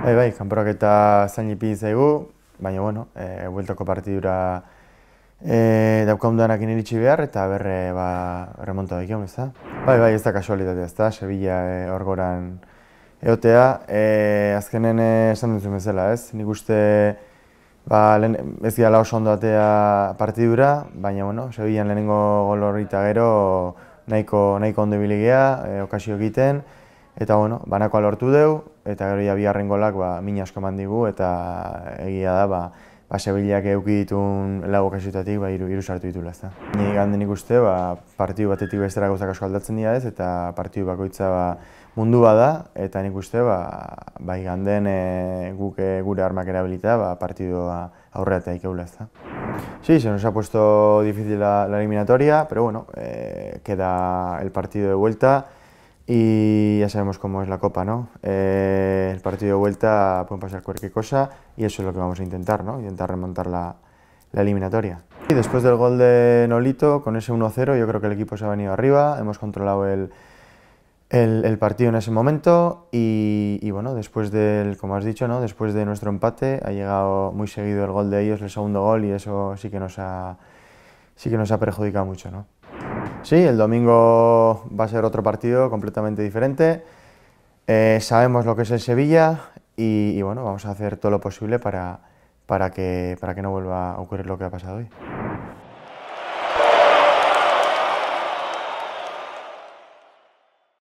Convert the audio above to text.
Bai, bai, kanporak eta zain ipin zaigu, baina, bueno, e, bueltako partidura e, dauka hundanak iritsi behar eta berre ba, remonta da Bai, bai, ez da kasualitatea, ez da, Sevilla e, orgoran eotea. E, azkenen e, esan duzu bezala, ez? Nik uste ba, lehen, ez gila oso ondo atea partidura, baina, bueno, Sevillan lehenengo gol horri gero nahiko, nahiko ondo biligea, okasio egiten. Eta bueno, banakoa lortu deu, eta gero ja biharren golak ba, mina asko eman digu, eta egia da, ba, ba Sebiliak euki ditun lagu kasutatik, ba, iru, iru sartu ditu lazta. Ni ganden ikuste, ba, batetik bestera gauzak asko aldatzen dira ez, eta partiu bakoitza ba, mundu bada, eta nik uste, ba, ba iganden e, eh, guke eh, gure armak erabilita, ba, partidua aurrera eta ikeu Si, sí, se nos ha puesto difícil la, la eliminatoria, pero bueno, eh, queda el partido de vuelta, Y ya sabemos cómo es la copa, ¿no? Eh, el partido de vuelta puede pasar cualquier cosa y eso es lo que vamos a intentar, ¿no? Intentar remontar la, eliminatoria. Y después del gol de Nolito, con ese 1-0, yo creo que el equipo se ha venido arriba, hemos controlado el, partido en ese momento y, bueno, después del, como has dicho, ¿no? después de nuestro empate ha llegado muy seguido el gol de ellos, el segundo gol y eso sí que nos ha, sí que nos ha perjudicado mucho. ¿no? Sí, el domingo va a ser otro partido completamente diferente. Eh, sabemos lo que es el Sevilla y, bueno, vamos a hacer todo lo posible para que no vuelva a ocurrir lo que ha pasado hoy.